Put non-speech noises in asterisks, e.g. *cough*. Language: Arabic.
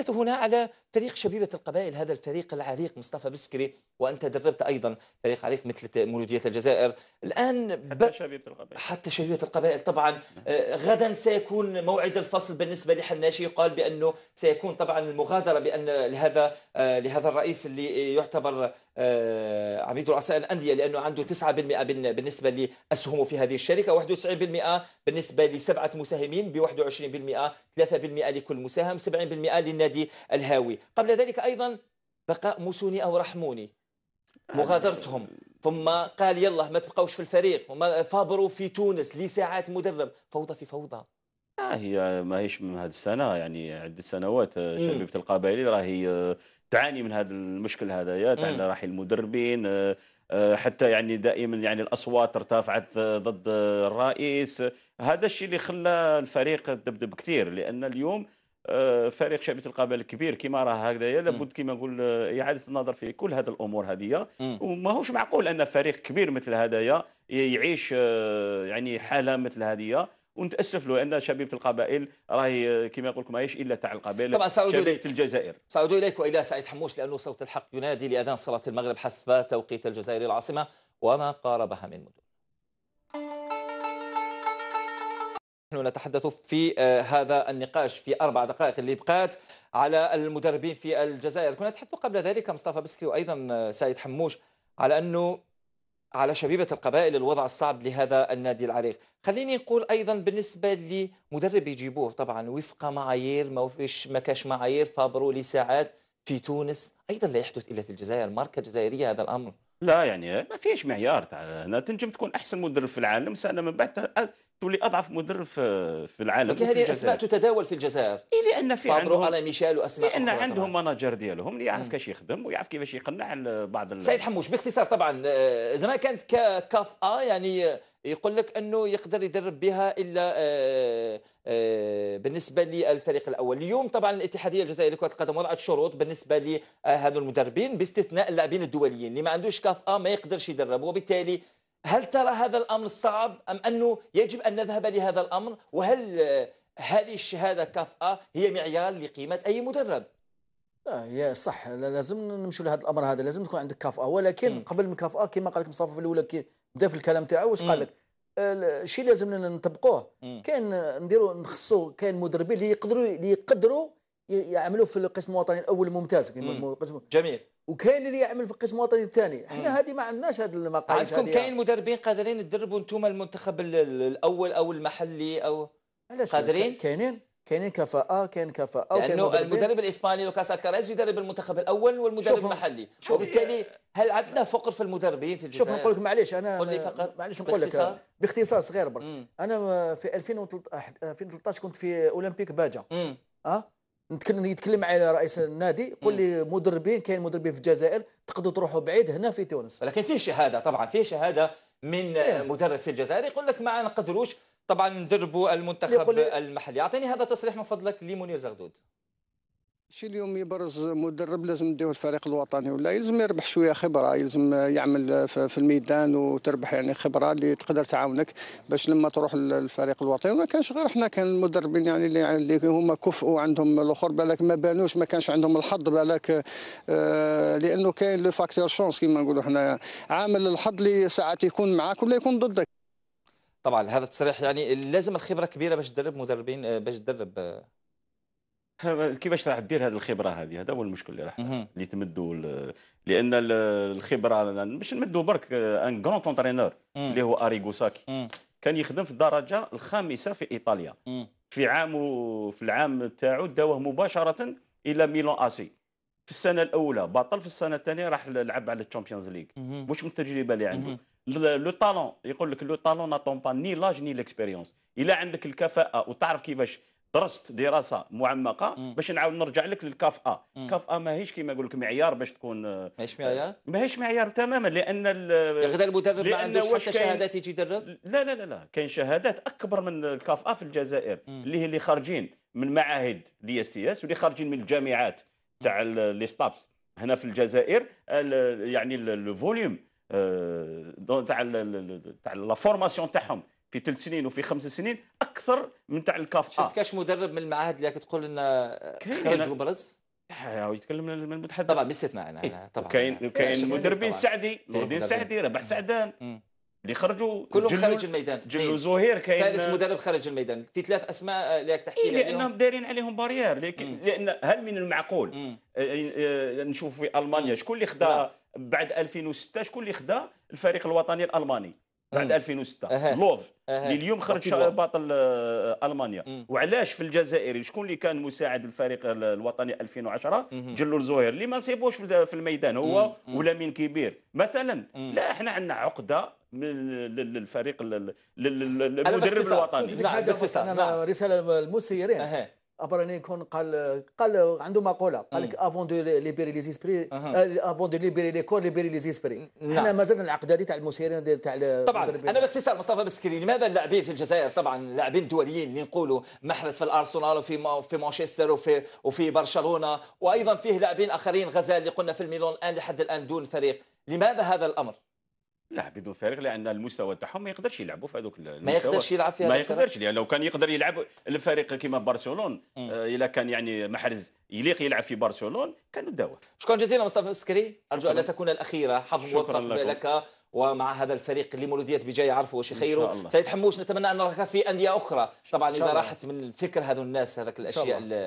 نتحدث هنا على فريق شبيبة القبائل هذا الفريق العريق مصطفى بسكري وأنت دربت أيضا فريق عريق مثل مولودية الجزائر الآن ب... حتى شبيبة القبائل حتى شبيبة القبائل طبعا آه، غدا سيكون موعد الفصل بالنسبة لحناشي يقال بأنه سيكون طبعا المغادرة بأن لهذا آه، لهذا الرئيس اللي يعتبر آه، عميد رؤساء الأندية لأنه عنده 9% بالنسبة لأسهمه في هذه الشركة 91% بالنسبة لسبعة مساهمين ب 21% 3% لكل مساهم 70% للنادي الهاوي قبل ذلك أيضا بقاء موسوني أو رحموني مغادرتهم ثم قال يلا ما تبقوش في الفريق وما فابروا في تونس لساعات مدرب فوضى في فوضى آه هي ماهيش من هذه السنه يعني عده سنوات آه، شبيبه القبائل راهي آه، تعاني من هذا المشكل هذايا تاع رحيل المدربين آه، حتى يعني دائما يعني الاصوات ارتفعت ضد الرئيس هذا الشيء اللي خلى الفريق تذبذب كثير لان اليوم آه، فريق شعبيه القبائل الكبير كما راه هكذايا لابد كما نقول اعاده النظر في كل هذه الامور هذه وماهوش معقول ان فريق كبير مثل هذايا يعيش آه، يعني حاله مثل هذه ونتاسف له ان شبيبه القبائل راهي آه، كما يقول لكم ماهيش الا تاع القبائل طبعا سأعود إليك الجزائر سأعود إليك وإلى سعيد حموش لأنه صوت الحق ينادي لأذان صلاة المغرب حسب توقيت الجزائر العاصمة وما قاربها من مدن نحن نتحدث في آه، هذا النقاش في أربع دقائق اللي بقات على المدربين في الجزائر كنا نتحدث قبل ذلك مصطفى بسكي وأيضا آه، سيد حموش على أنه على شبيبة القبائل الوضع الصعب لهذا النادي العريق خليني نقول أيضا بالنسبة لمدرب يجيبوه طبعا وفق معايير ما, فيش ما كاش معايير فابرو لساعات في تونس أيضا لا يحدث إلا في الجزائر ماركة جزائرية هذا الأمر لا يعني ما فيش معيار تاع تنجم تكون احسن مدرب في العالم سنه من بعد تولي اضعف مدرب في العالم لكن هذه الاسماء تتداول في الجزائر اي لان في عندهم... على ميشيل واسماء لان عندهم مناجر ديالهم اللي يعرف كيفاش يخدم ويعرف كيفاش يقنع بعض ال... سيد حموش باختصار طبعا زمان آه، كانت كاف ا يعني يقول لك انه يقدر يدرب بها الا آه، آه، بالنسبه للفريق الاول اليوم طبعا الاتحاديه الجزائريه لكره القدم وضعت شروط بالنسبه لهذو المدربين باستثناء اللاعبين الدوليين اللي ما عندوش كاف ا ما يقدرش يدرب وبالتالي هل ترى هذا الأمر صعب أم أنه يجب أن نذهب لهذا الأمر وهل آه، هذه الشهادة كافأة هي معيار لقيمة أي مدرب لا آه، هي صح لازم نمشوا لهذا الامر هذا لازم تكون عندك كافاه ولكن م. قبل المكافاه كما قال لك مصطفى في الاولى كي بدا في الكلام تاعو واش قال لك الشيء آه، لازم نطبقوه كاين نديروا نخصوا كاين مدربين اللي يقدروا اللي يقدروا يعملوا في القسم الوطني الاول ممتاز جميل وكاين اللي يعمل في القسم الوطني الثاني احنا هذه ما عندناش هذه المقاييس عندكم كاين مدربين قادرين تدربوا انتم المنتخب الاول او المحلي او قادرين كاينين كاينين كفاءة كاين كفاءة لأنه المدرب الإسباني لوكاس ألكاريز يدرب المنتخب الأول والمدرب المحلي وبالتالي هل عندنا فقر في المدربين في الجزائر؟ شوف نقول لك معليش أنا قل لي فقط معليش نقول لك باختصار صغير برك أنا في 2013 كنت في أولمبيك باجا أه نتكلم يتكلم على رئيس النادي يقول لي مدربين كاين مدربين في الجزائر تقدروا تروحوا بعيد هنا في تونس ولكن فيه شهاده طبعا فيه شهاده من إيه. مدرب في الجزائر يقول لك ما نقدروش طبعا ندربوا المنتخب المحلي اعطيني هذا تصريح من فضلك لمنير زغدود شي اليوم يبرز مدرب لازم نديو الفريق الوطني ولا يلزم يربح شويه خبره يلزم يعمل في الميدان وتربح يعني خبره اللي تقدر تعاونك باش لما تروح للفريق الوطني وما كانش غير حنا كان المدربين يعني اللي هما كفؤوا عندهم الاخر بالك ما بانوش ما كانش عندهم الحظ بالك آه، لانه كاين لو فاكتور شونس كما نقولوا حنا عامل الحظ اللي ساعات يكون معاك ولا يكون ضدك طبعا هذا التصريح يعني لازم الخبره كبيره باش تدرب مدربين آه، باش تدرب آه، *laughs* كيفاش راح دير هذه الخبره هذه هذا هو المشكل اللي راح اللي تمدوا لان الخبره مش نمدوا برك ان كرون اونترينور اللي هو اريغوساكي ساكي كان يخدم في الدرجه الخامسه في ايطاليا في عام في العام تاعو داوه مباشره الى ميلون اسي في السنه الاولى بطل في السنه الثانيه راح لعب على الشامبيونز ليغ واش من التجربه اللي عنده لو طالون يقول لك لو طالون ناتون با ني لاج ني ليكسبيريونس الا عندك الكفاءه وتعرف كيفاش درست دراسه معمقه باش نعاود نرجع لك للكاف ا كاف ا ماهيش كيما نقول لك معيار باش تكون ماهيش معيار ماهيش معيار تماما لان غدا المدرب ما عندوش حتى شهادات يجي يدرب لا لا لا لا كاين شهادات اكبر من الكاف ا في الجزائر مم. اللي هي اللي خارجين من معاهد لي اس تي اس واللي خارجين من الجامعات تاع لي ستابس هنا في الجزائر يعني الفوليوم آه، تاع تاع لا فورماسيون تاعهم في ثلاث سنين وفي خمس سنين اكثر من تاع الكاف شفت كاش مدرب من المعاهد اللي كتقول لنا خرج وبرز يتكلم المتحدث طبعا باستثناء انا إيه. طبعا كاين كاين إيه، مدربين سعدي مدربين سعدي ربح سعدان اللي خرجوا كلهم خارج الميدان جلو إيه. زهير كاين ثالث مدرب خارج الميدان في ثلاث اسماء اللي آه، راك تحكي إيه لانهم دايرين عليهم بارير لكن لان هل من المعقول آه، آه، نشوف في المانيا شكون اللي خدا نعم. بعد 2006 شكون اللي خدا الفريق الوطني الالماني بعد 2006 أه. لوف اللي اليوم خرج بطل المانيا وعلاش في الجزائري شكون اللي كان مساعد الفريق الوطني 2010 جلول زهير اللي ما نصيبوش في الميدان هو ولا من كبير مثلا مم. لا احنا عندنا عقده للفريق المدرب الوطني نعم. رساله للمسيرين ابراني كون قال قال عنده مقوله قال لك افون دو ليبيري لي زيسبري افون دو ليبيري لي كور ليبيري لي زيسبري احنا مازال العقد هذه تاع المسيرين تاع طبعا انا باختصار مصطفى بسكري لماذا اللاعبين في الجزائر طبعا اللاعبين الدوليين اللي نقولوا محرز في الارسنال وفي في مانشستر وفي وفي برشلونه وايضا فيه لاعبين اخرين غزال اللي قلنا في الميلون الان لحد الان دون فريق لماذا هذا الامر؟ لا بدون فارغ لان المستوى تاعهم ما يقدرش يلعبوا في هذوك المستوى ما يقدرش يلعب في ما يقدرش لان لو كان يقدر يلعب الفريق كيما برشلون آه الا كان يعني محرز يليق يلعب في برشلون كانوا داوه شكرا جزيلا مصطفى السكري ارجو ان تكون الاخيره حظ موفق لك ومع هذا الفريق اللي مولوديه بجاي يعرفوا واش يخيروا سيد حموش نتمنى ان نراك في انديه اخرى طبعا اذا راحت من الفكر هذو الناس هذاك الاشياء